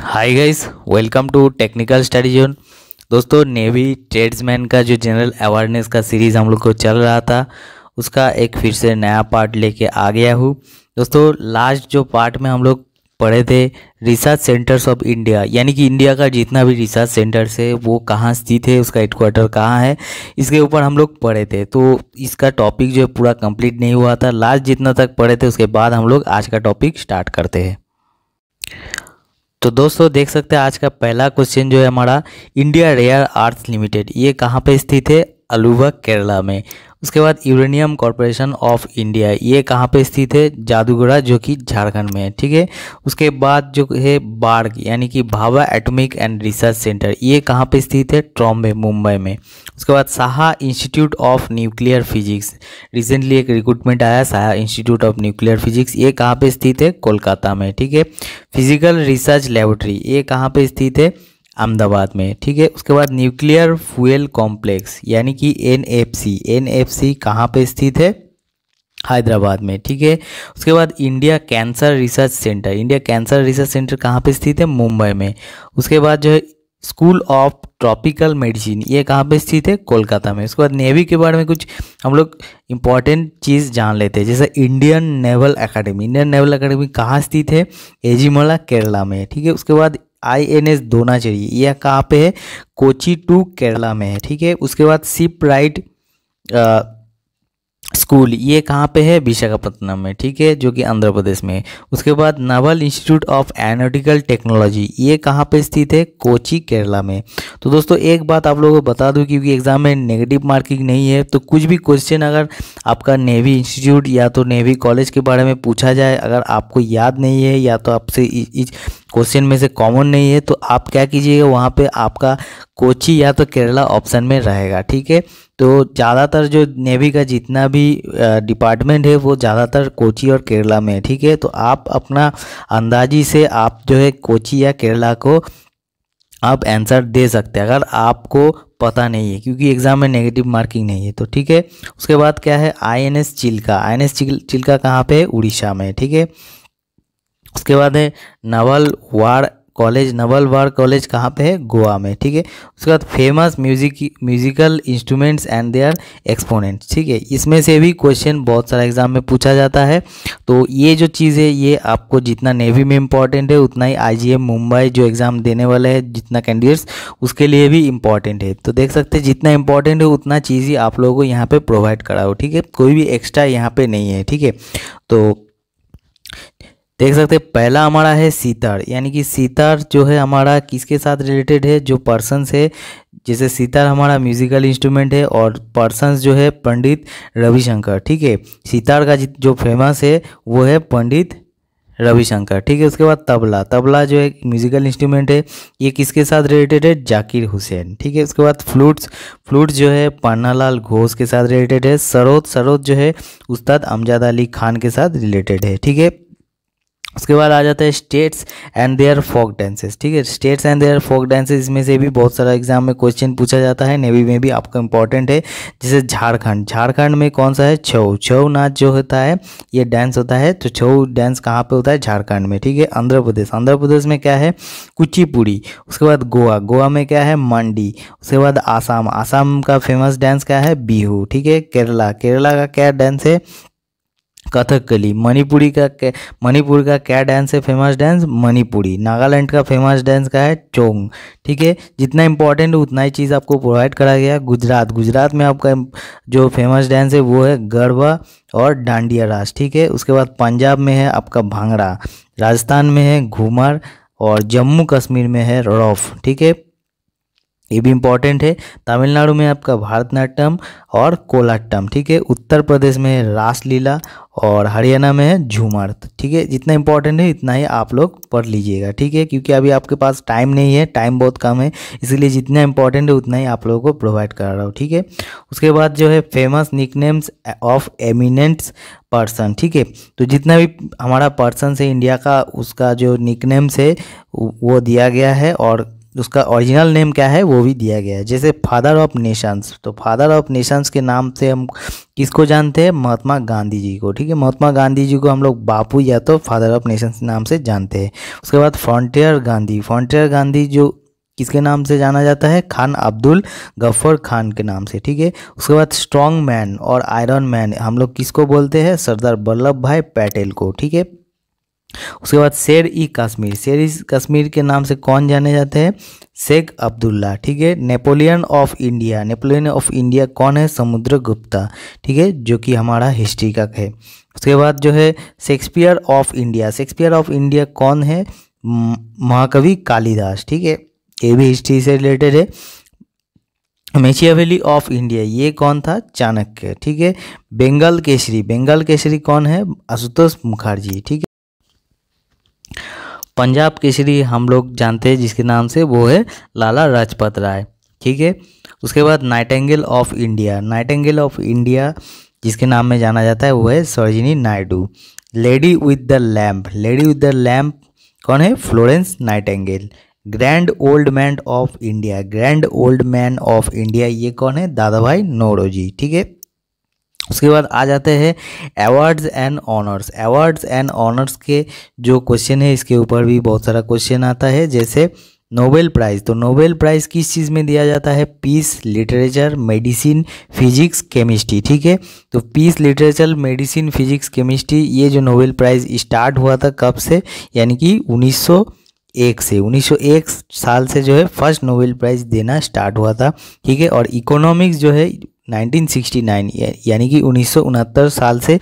hi guys welcome to Technical Study Zone दोस्तों navy tradesman का जो जनरल अवेयरनेस का सीरीज़ हम लोग को चल रहा था उसका एक फिर से नया पार्ट लेके आ गया हूँ दोस्तों लास्ट जो पार्ट में हम लोग पढ़े थे रिसर्च सेंटर्स ऑफ इंडिया यानी कि इंडिया का जितना भी रिसर्च सेंटर्स है वो कहाँ स्थित है उसका हेडक्वार्टर कहाँ है इसके ऊपर हम लोग पढ़े थे तो इसका टॉपिक जो है पूरा कंप्लीट नहीं हुआ था लास्ट जितना तक पढ़े थे उसके बाद हम लोग आज का टॉपिक स्टार्ट करते हैं तो दोस्तों देख सकते हैं आज का पहला क्वेश्चन जो है हमारा इंडिया रेयर आर्ट्स लिमिटेड ये कहाँ पे स्थित है अलूबा केरला में उसके बाद यूरेनियम कॉरपोरेशन ऑफ इंडिया ये कहाँ पे स्थित है जादूगरा जो कि झारखंड में है ठीक है उसके बाद जो है बार्ग यानी कि Bhabha Atomic and Research Centre ये कहाँ पे स्थित है ट्रॉम्बे मुंबई में उसके बाद Saha Institute of Nuclear Physics recently एक रिक्रूटमेंट आया Saha Institute of Nuclear Physics ये कहाँ पर स्थित है कोलकाता में ठीक है फिजिकल रिसर्च लेबोरेटरी ये कहाँ पर स्थित है अहमदाबाद में ठीक है उसके बाद न्यूक्लियर फ्यूल कॉम्प्लेक्स यानी कि N F C N F C कहाँ पर स्थित है हैदराबाद में ठीक है उसके बाद India Cancer Research Centre India Cancer Research Centre कहाँ पर स्थित है मुंबई में उसके बाद जो है स्कूल ऑफ ट्रॉपिकल मेडिसिन ये कहाँ पे स्थित है कोलकाता में उसके बाद नेवी के बारे में कुछ हम लोग इंपॉर्टेंट चीज़ जान लेते हैं जैसे Indian Naval Academy Indian Naval Academy कहाँ स्थित है एजीमला केरला में ठीक है उसके बाद आई एन एस दोना चाहिए यह कहाँ पे है कोची टू केरला में है ठीक है उसके बाद सिप राइट स्कूल ये कहाँ पे है विशाखापट्टनम में ठीक है जो कि आंध्र प्रदेश में उसके बाद Naval Institute of Aeronautical Technology ये कहाँ पे स्थित है कोची केरला में तो दोस्तों एक बात आप लोगों को बता दूं क्योंकि एग्ज़ाम में नेगेटिव मार्किंग नहीं है तो कुछ भी क्वेश्चन अगर आपका नेवी इंस्टीट्यूट या तो नेवी कॉलेज के बारे में पूछा जाए अगर आपको याद नहीं है या तो आपसे क्वेश्चन में से कॉमन नहीं है तो आप क्या कीजिएगा वहाँ पे आपका कोची या तो केरला ऑप्शन में रहेगा ठीक है तो ज़्यादातर जो नेवी का जितना भी डिपार्टमेंट है वो ज़्यादातर कोची और केरला में है ठीक है तो आप अपना अंदाजी से आप जो है कोची या केरला को आप आंसर दे सकते हैं अगर आपको पता नहीं है क्योंकि एग्ज़ाम में नेगेटिव मार्किंग नहीं है तो ठीक है उसके बाद क्या है आईएनएस चिल्का आईएनएस चिल्का कहाँ पे है उड़ीसा में ठीक है उसके बाद है Naval War College Naval War College कहाँ पे है गोवा में ठीक है उसके बाद famous music musical instruments and their exponents ठीक है इसमें से भी क्वेश्चन बहुत सारा एग्जाम में पूछा जाता है तो ये जो चीज़ है ये आपको जितना नेवी में इंपॉर्टेंट है उतना ही आई मुंबई जो एग्ज़ाम देने वाला है जितना कैंडिडेट्स उसके लिए भी इंपॉर्टेंट है तो देख सकते जितना इंपॉर्टेंट है उतना चीज़ ही आप लोगों को यहाँ पर प्रोवाइड कराओ ठीक है कोई भी एक्स्ट्रा यहाँ पर नहीं है ठीक है तो देख सकते हैं पहला हमारा है सीतार यानी कि सीतार जो है हमारा किसके साथ रिलेटेड है जो पर्सनस है जैसे सितार हमारा म्यूजिकल इंस्ट्रूमेंट है और पर्सनस जो है पंडित रविशंकर ठीक है सितार का जो फेमस है वो है पंडित रविशंकर ठीक है उसके बाद तबला तबला जो है म्यूजिकल इंस्ट्रूमेंट है ये किसके साथ रिलेटेड है जाकिर हुसैन ठीक है उसके बाद फ्लूट्स फ्लूट्स जो है पन्नालाल घोष के साथ रिलेटेड है सरोद सरोद जो है उस्ताद अमजाद अली खान के साथ रिलेटेड है ठीक है उसके बाद आ जाता है states and their folk dances ठीक है states and their folk dances इसमें से भी बहुत सारा एग्जाम में क्वेश्चन पूछा जाता है नेवी में भी आपको इंपॉर्टेंट है जैसे झारखंड झारखंड में कौन सा है छऊ छऊ नाच जो होता है ये डांस होता है तो छऊ डांस कहाँ पे होता है झारखंड में ठीक है आंध्र प्रदेश आंध्र प्रदेश में क्या है कुचिपुड़ी उसके बाद गोवा गोवा में क्या है मंडी उसके बाद आसाम आसाम का फेमस डांस क्या है बिहू ठीक है केरला केरला का क्या डांस है कथकली मणिपुरी का मणिपुर का क्या डांस है फेमस डांस मणिपुरी नागालैंड का फेमस डांस का है चोंग ठीक है जितना इंपॉर्टेंट है उतना ही चीज़ आपको प्रोवाइड करा गया गुजरात गुजरात में आपका जो फेमस डांस है वो है गरबा और डांडिया रास ठीक है उसके बाद पंजाब में है आपका भांगड़ा राजस्थान में है घूमर और जम्मू कश्मीर में है रौफ ठीक है ये भी इम्पॉर्टेंट है तमिलनाडु में आपका भारतनाट्यम और कोलाट्टम ठीक है उत्तर प्रदेश में रासलीला और हरियाणा में है झूमर ठीक है जितना इम्पॉर्टेंट है इतना ही आप लोग पढ़ लीजिएगा ठीक है क्योंकि अभी आपके पास टाइम नहीं है टाइम बहुत कम है इसीलिए जितना इम्पॉर्टेंट है उतना ही आप लोगों को प्रोवाइड करा रहा हूँ ठीक है उसके बाद जो है famous nicknames of eminents person ठीक है तो जितना भी हमारा पर्सन है इंडिया का उसका जो निकनेम्स है वो दिया गया है और उसका ओरिजिनल नेम क्या है वो भी दिया गया है जैसे फादर ऑफ नेशंस तो फादर ऑफ नेशंस के नाम से हम किसको जानते हैं महात्मा गांधी जी को ठीक है महात्मा गांधी जी को हम लोग बापू या तो फादर ऑफ नेशंस नाम से जानते हैं उसके बाद फ्रंटियर गांधी फ्रंटियर गांधी जो किसके नाम से जाना जाता है खान अब्दुल गफ़र खान के नाम से ठीक है उसके बाद स्ट्रॉन्ग मैन और आयरन मैन हम लोग किसको बोलते हैं सरदार वल्लभ भाई पटेल को ठीक है उसके बाद शेर ई कश्मीर शेर ई कश्मीर के नाम से कौन जाने जाते हैं शेख अब्दुल्ला ठीक है Napoleon of India Napoleon of India कौन है समुद्र गुप्ता ठीक है जो कि हमारा हिस्ट्री का है उसके बाद जो है Shakespeare of India Shakespeare of India कौन है महाकवि कालिदास ठीक है ये भी हिस्ट्री से रिलेटेड है मेचियावेली ऑफ इंडिया ये कौन था चाणक्य ठीक है बंगाल केसरी बंगाल केसरी कौन है आशुतोष मुखर्जी ठीक है पंजाब केसरी हम लोग जानते हैं जिसके नाम से वो है लाला लाजपत राय ठीक है उसके बाद nightingale of India nightingale of India जिसके नाम में जाना जाता है वो है Sarojini Naidu lady with the lamp lady with the lamp कौन है Florence Nightingale grand old man of India grand old man of India ये कौन है दादा भाई नोरोजी ठीक है उसके बाद आ जाते हैं awards and honours awards and honours के जो क्वेश्चन है इसके ऊपर भी बहुत सारा क्वेश्चन आता है जैसे नोबेल प्राइज़ तो नोबेल प्राइज़ किस चीज़ में दिया जाता है peace literature medicine physics chemistry ठीक है तो peace literature medicine physics chemistry ये जो नोबेल प्राइज़ स्टार्ट हुआ था कब से यानी कि 1901 से 1901 साल से जो है फर्स्ट नोबेल प्राइज़ देना स्टार्ट हुआ था ठीक है और इकोनॉमिक्स जो है 1969 यानी कि उन्नीस साल से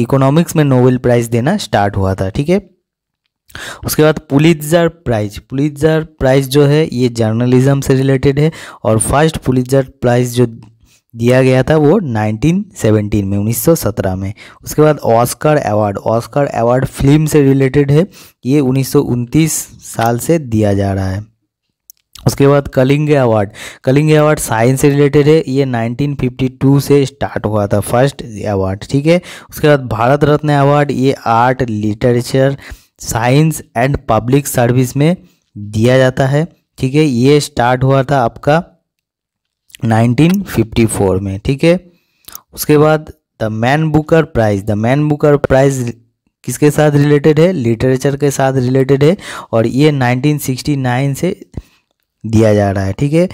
इकोनॉमिक्स में नोबेल प्राइज़ देना स्टार्ट हुआ था ठीक है उसके बाद पुलिजर प्राइज पुलिजर प्राइज जो है ये जर्नलिज्म से रिलेटेड है और फर्स्ट पुलिजर प्राइज जो दिया गया था वो 1917 में 1917 में उसके बाद Oscar award Oscar award film से रिलेटेड है ये उन्नीस साल से दिया जा रहा है उसके बाद Kalinga award Kalinga award science से रिलेटेड है ये 1952 से स्टार्ट हुआ था फर्स्ट अवार्ड ठीक है उसके बाद भारत रत्न अवार्ड ये art literature science and public service में दिया जाता है ठीक है ये स्टार्ट हुआ था आपका 1954 में ठीक है उसके बाद the Man Booker prize the Man Booker prize किसके साथ रिलेटेड है लिटरेचर के साथ रिलेटेड है और ये नाइनटीन से दिया जा रहा है ठीक है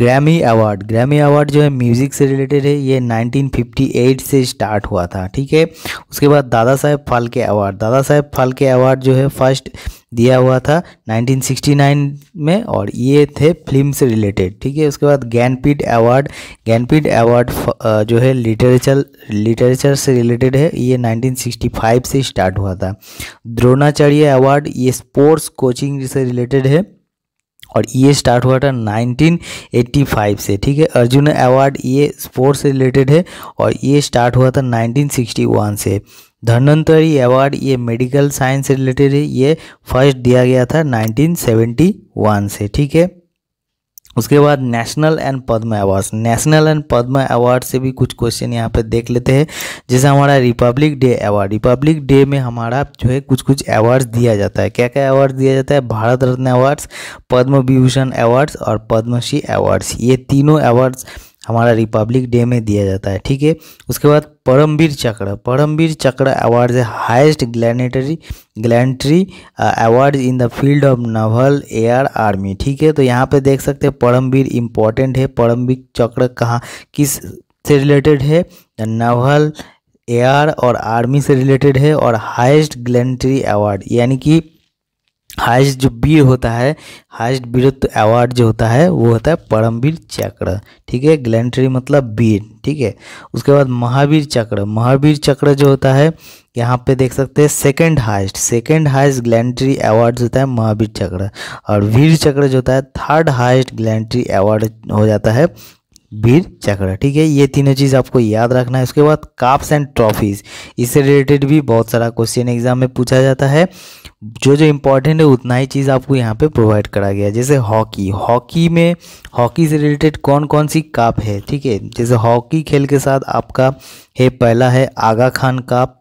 ग्रैमी अवार्ड ग्रैमी अवार्ड जो है म्यूज़िक से रिलेटेड है ये 1958 से स्टार्ट हुआ था ठीक है उसके बाद दादा साहेब फालके अवार्ड दादा साहेब फालके अवार्ड जो है फर्स्ट दिया हुआ था 1969 में और ये थे फिल्म से रिलेटेड ठीक है उसके बाद ज्ञानपीठ अवार्ड ज्ञानपीठ अवार्ड जो है लिटरेचर लिटरेचर से रिलेटेड है ये 1965 से स्टार्ट हुआ था द्रोणाचार्य अवार्ड ये स्पोर्ट्स कोचिंग से रिलेटेड है और ये स्टार्ट हुआ था 1985 से ठीक है अर्जुन अवार्ड ये स्पोर्ट्स से रिलेटेड है और ये स्टार्ट हुआ था 1961 से धन्वंतरी अवार्ड ये मेडिकल साइंस से रिलेटेड है ये फर्स्ट दिया गया था 1971 से ठीक है उसके बाद national and Padma awards national and Padma award से भी कुछ क्वेश्चन यहाँ पे देख लेते हैं जैसे हमारा Republic Day award Republic Day में हमारा जो है कुछ कुछ अवार्ड्स दिया जाता है क्या क्या अवार्ड दिया जाता है भारत रत्न अवार्ड्स पद्म विभूषण अवार्ड्स और पद्मश्री अवार्ड्स ये तीनों अवार्ड्स हमारा रिपब्लिक डे में दिया जाता है ठीक है उसके बाद परमवीर चक्र परमवीर चक्र अवार्ड है highest gallantry gallantry award in the field of naval air army ठीक है तो यहाँ पे देख सकते हैं परमवीर इम्पॉर्टेंट है परमवीर चक्र कहाँ किस से रिलेटेड है नवल एयर और आर्मी से रिलेटेड है और हाइस्ट ग्लैंट्री अवार्ड यानी कि हाइस्ट जो वीर होता है हाइस्ट वीरत्व अवार्ड जो होता है वो होता है परमवीर चक्र ठीक है ग्लैंड्री मतलब वीर ठीक है उसके बाद महावीर चक्र महावीर चक्र जो होता है यहाँ पे देख सकते हैं second highest second highest gallantry award होता है महावीर चक्र और वीर चक्र जो होता है थर्ड हाइस्ट ग्लैंड्री अवार्ड हो जाता है वीर चक्र ठीक है ये तीनों चीज़ आपको याद रखना है उसके बाद काप्स एंड ट्रॉफीज़ इससे रिलेटेड भी बहुत सारा क्वेश्चन एग्जाम में पूछा जाता है जो जो इम्पोर्टेंट है उतना ही चीज़ आपको यहाँ पे प्रोवाइड करा गया जैसे हॉकी हॉकी में हॉकी से रिलेटेड कौन कौन सी काप है ठीक है जैसे हॉकी खेल के साथ आपका है पहला है Aga Khan cup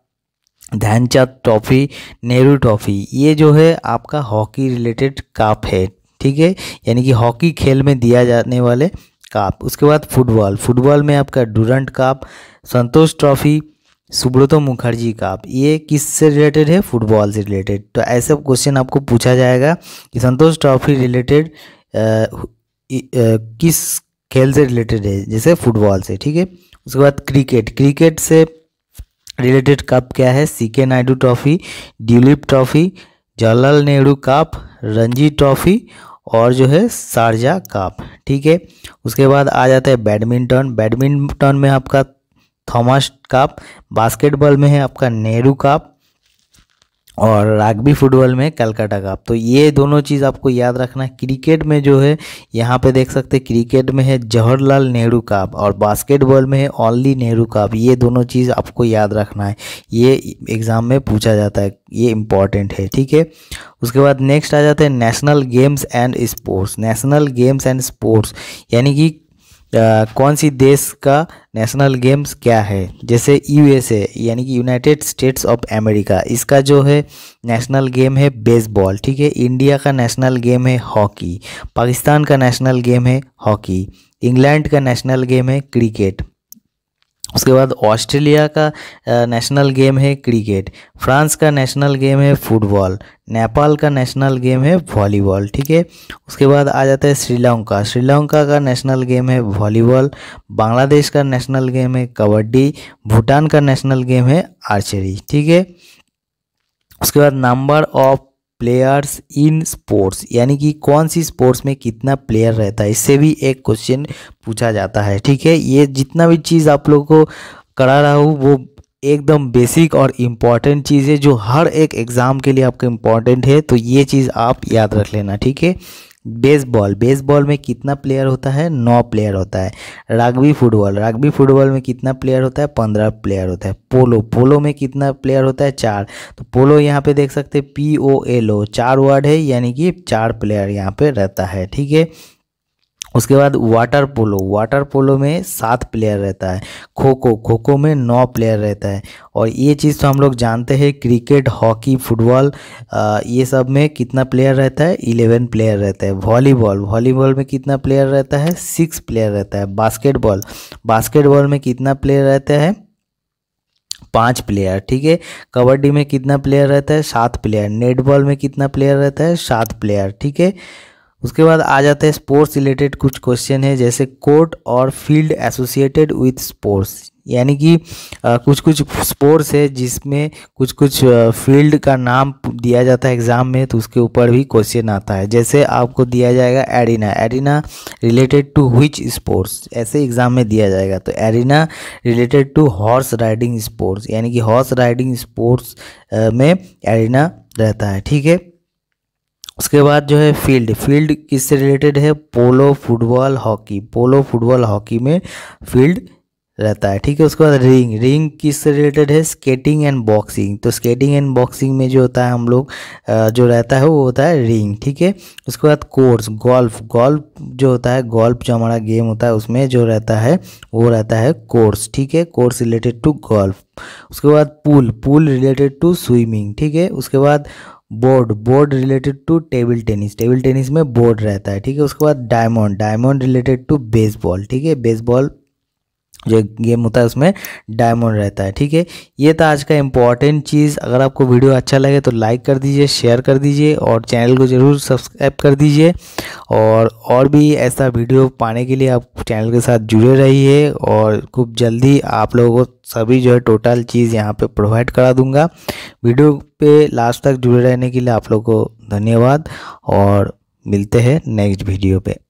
Dhyanchand trophy Nehru trophy ये जो है आपका हॉकी रिलेटेड काप है ठीक है यानी कि हॉकी खेल में दिया जाने वाले काप उसके बाद फुटबॉल फुटबॉल में आपका Durand cup Santosh trophy Subroto Mukherjee cup ये किस से रिलेटेड है फुटबॉल से रिलेटेड तो ऐसा क्वेश्चन आपको पूछा जाएगा कि संतोष ट्रॉफी रिलेटेड किस खेल से रिलेटेड है जैसे फुटबॉल से ठीक है उसके बाद क्रिकेट क्रिकेट से रिलेटेड कप क्या है C K Naidu trophy Dilip trophy Jawaharlal Nehru cup Ranji trophy और जो है शारजा कप ठीक है उसके बाद आ जाता है बैडमिंटन बैडमिंटन में आपका थॉमस कप बास्केटबॉल में है आपका नेहरू कप और रागबी फुटबॉल में कलकत्ता कप तो ये दोनों चीज़ आपको याद रखना है क्रिकेट में जो है यहाँ पे देख सकते हैं क्रिकेट में है जवाहरलाल नेहरू कप और बास्केटबॉल में है ओनली नेहरू कप ये दोनों चीज़ आपको याद रखना है ये एग्ज़ाम में पूछा जाता है ये इम्पॉर्टेंट है ठीक है उसके बाद नेक्स्ट आ जाते हैं national games and sports national games and sports यानी कि कौन सी देश का नेशनल गेम्स क्या है जैसे यूएसए यानी कि यूनाइटेड स्टेट्स ऑफ अमेरिका इसका जो है नेशनल गेम है बेसबॉल ठीक है इंडिया का नेशनल गेम है हॉकी पाकिस्तान का नेशनल गेम है हॉकी इंग्लैंड का नेशनल गेम है क्रिकेट उसके बाद ऑस्ट्रेलिया का नेशनल गेम है क्रिकेट फ्रांस का नेशनल गेम है फुटबॉल नेपाल का नेशनल गेम है वॉलीबॉल ठीक है उसके बाद आ जाता है श्रीलंका श्रीलंका का नेशनल गेम है वॉलीबॉल बांग्लादेश का नेशनल गेम है कबड्डी भूटान का नेशनल गेम है आर्चरी ठीक है उसके बाद number of players in sports यानी कि कौन सी स्पोर्ट्स में कितना प्लेयर रहता है इससे भी एक क्वेश्चन पूछा जाता है ठीक है ये जितना भी चीज़ आप लोग को करा रहा हूँ वो एकदम बेसिक और इम्पॉर्टेंट चीज़ है जो हर एक एग्ज़ाम के लिए आपको इम्पॉर्टेंट है तो ये चीज़ आप याद रख लेना ठीक है बेसबॉल बेसबॉल में कितना प्लेयर होता है नौ प्लेयर होता है रग्बी फुटबॉल रग्बी फुटबॉल में कितना प्लेयर होता है पंद्रह प्लेयर होता है पोलो पोलो में कितना प्लेयर होता है चार तो पोलो यहाँ पे देख सकते हैं पी ओ एल ओ चार वर्ड है यानी कि चार प्लेयर यहाँ पे रहता है ठीक है उसके बाद वाटर पोलो वाटर पोलो में सात प्लेयर रहता है खो खो खो खो में नौ प्लेयर रहता है और ये चीज़ तो हम लोग जानते हैं क्रिकेट हॉकी फुटबॉल ये सब में कितना प्लेयर रहता है इलेवन प्लेयर रहता है वॉलीबॉल वॉलीबॉल में कितना प्लेयर रहता है सिक्स प्लेयर रहता है बास्केटबॉल बास्केटबॉल में कितना प्लेयर रहता है पाँच प्लेयर ठीक है कबड्डी में कितना प्लेयर रहता है सात प्लेयर नेटबॉल में कितना प्लेयर रहता है सात प्लेयर ठीक है उसके बाद आ जाते हैं स्पोर्ट्स रिलेटेड कुछ क्वेश्चन है जैसे कोर्ट और फील्ड एसोसिएटेड विथ स्पोर्ट्स यानी कि कुछ कुछ स्पोर्ट्स है जिसमें कुछ कुछ फील्ड का नाम दिया जाता है एग्ज़ाम में तो उसके ऊपर भी क्वेश्चन आता है जैसे आपको दिया जाएगा arena arena related to which sports ऐसे एग्ज़ाम में दिया जाएगा तो arena related to horse riding sports यानी कि हॉर्स राइडिंग स्पोर्ट्स में एरिना रहता है ठीक है उसके बाद जो है फील्ड फील्ड किससे रिलेटेड है polo football hockey polo football hockey में फील्ड रहता है ठीक है उसके बाद रिंग रिंग किस से रिलेटेड है स्केटिंग एंड बॉक्सिंग तो स्केटिंग एंड बॉक्सिंग में जो होता है हम लोग जो रहता है वो होता है रिंग ठीक है उसके बाद कोर्स गोल्फ गोल्फ जो होता है गोल्फ जो हमारा गेम होता है उसमें जो रहता है वो रहता है कोर्स ठीक है कोर्स रिलेटेड टू गोल्फ उसके बाद pool pool related to swimming ठीक है उसके बाद board board related to table tennis table tennis में बोर्ड रहता है ठीक है उसके बाद diamond diamond related to baseball ठीक है बेसबॉल जो गेम होता है उसमें डायमंड रहता है ठीक है ये था आज का इम्पॉर्टेंट चीज़ अगर आपको वीडियो अच्छा लगे तो लाइक कर दीजिए शेयर कर दीजिए और चैनल को ज़रूर सब्सक्राइब कर दीजिए और और भी ऐसा वीडियो पाने के लिए आप चैनल के साथ जुड़े रहिए और खूब जल्दी आप लोगों को सभी जो है टोटल चीज़ यहाँ पे प्रोवाइड करा दूंगा वीडियो पे लास्ट तक जुड़े रहने के लिए आप लोग को धन्यवाद और मिलते हैं नेक्स्ट वीडियो पे